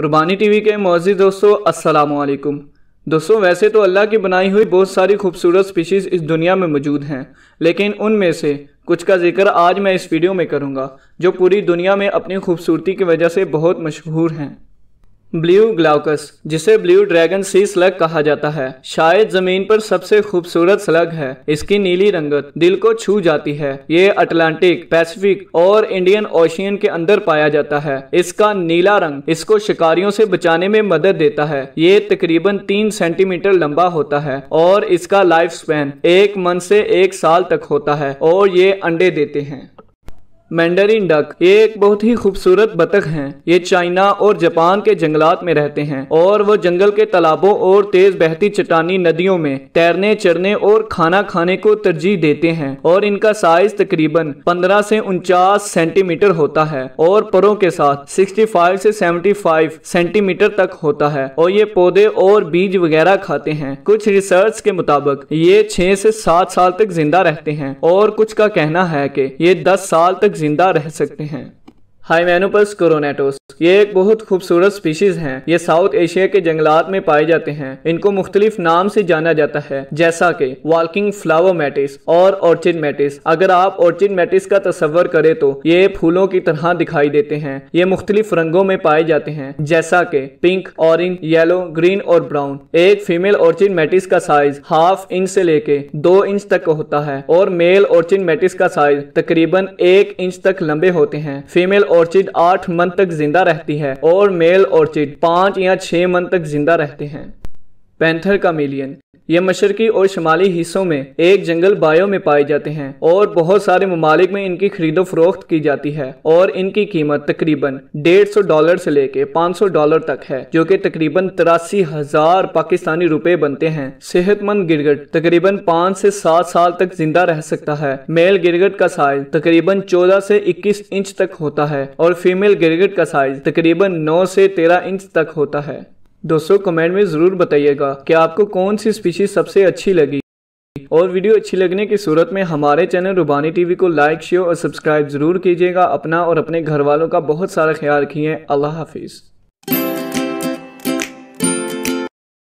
रुबानी TV के मौजूद दोस्तों असलकुम दोस्तों वैसे तो अल्लाह की बनाई हुई बहुत सारी खूबसूरत स्पीशीज़ इस दुनिया में मौजूद हैं लेकिन उनमें से कुछ का जिक्र आज मैं इस वीडियो में करूंगा जो पूरी दुनिया में अपनी खूबसूरती की वजह से बहुत मशहूर हैं ब्लू ग्लाउकस जिसे ब्लू ड्रैगन सी स्लग कहा जाता है शायद जमीन पर सबसे खूबसूरत स्लग है इसकी नीली रंगत दिल को छू जाती है ये अटलांटिक पैसिफिक और इंडियन ओशियन के अंदर पाया जाता है इसका नीला रंग इसको शिकारियों से बचाने में मदद देता है ये तकरीबन तीन सेंटीमीटर लंबा होता है और इसका लाइफ स्पैन एक मंथ से एक साल तक होता है और ये अंडे देते हैं मैंडरिन डक ये एक बहुत ही खूबसूरत बतख है ये चाइना और जापान के जंगलात में रहते हैं और वो जंगल के तालाबों और तेज बहती चटानी नदियों में तैरने चरने और खाना खाने को तरजीह देते हैं और इनका साइज तकरीबन 15 से उनचास सेंटीमीटर होता है और परों के साथ 65 से 75 सेंटीमीटर तक होता है और ये पौधे और बीज वगैरह खाते हैं कुछ रिसर्च के मुताबिक ये छह से सात साल तक जिंदा रहते हैं और कुछ का कहना है की ये दस साल तक जिंदा रह सकते हैं हाइमेनोपस कोरोनेटोस ये एक बहुत खूबसूरत स्पीशीज हैं ये साउथ एशिया के जंगलात में पाए जाते हैं इनको मुख्तलिफ नाम से जाना जाता है जैसा कि वॉकिंग फ्लावर मैटिस और ऑर्चिड मैटिस अगर आप ऑर्चिड मैटिस का तस्वर करें तो ये फूलों की तरह दिखाई देते हैं ये मुख्तलिफ रंगों में पाए जाते हैं जैसा कि पिंक ऑरेंज येलो ग्रीन और ब्राउन एक फीमेल ऑर्चिड मैटिस का साइज हाफ इंच से लेके दो इंच तक होता है और मेल ऑर्चिड मैटिस का साइज तकरीबन एक इंच तक लंबे होते हैं फीमेल ऑर्चिड आठ मंथ तक जिंदा रहती है और मेल ऑर्चिड पांच या छह मंथ तक जिंदा रहते हैं पैंथर कामेलियन ये मशरकी और शुमाली हिस्सों में एक जंगल बायो में पाए जाते हैं और बहुत सारे ममालिक में इनकी खरीदो फरोख्त की जाती है और इनकी कीमत तकरीबन डेढ़ सौ डॉलर से लेके पाँच सौ डॉलर तक है जो कि तकरीबन तिरासी हजार पाकिस्तानी रुपए बनते हैं सेहतमंद गिरगट तकरीबन पाँच से सात साल तक जिंदा रह सकता है मेल गिरगट का साइज तकरीबन चौदह से इक्कीस इंच तक होता है और फीमेल गिरगट का साइज तकरीबन नौ से तेरह इंच तक होता है दोस्तों कमेंट में ज़रूर बताइएगा कि आपको कौन सी स्पीशीज सबसे अच्छी लगी और वीडियो अच्छी लगने की सूरत में हमारे चैनल रुबानी टीवी को लाइक शेयर और सब्सक्राइब ज़रूर कीजिएगा अपना और अपने घर वालों का बहुत सारा ख्याल रखिए अल्लाह हाफिज़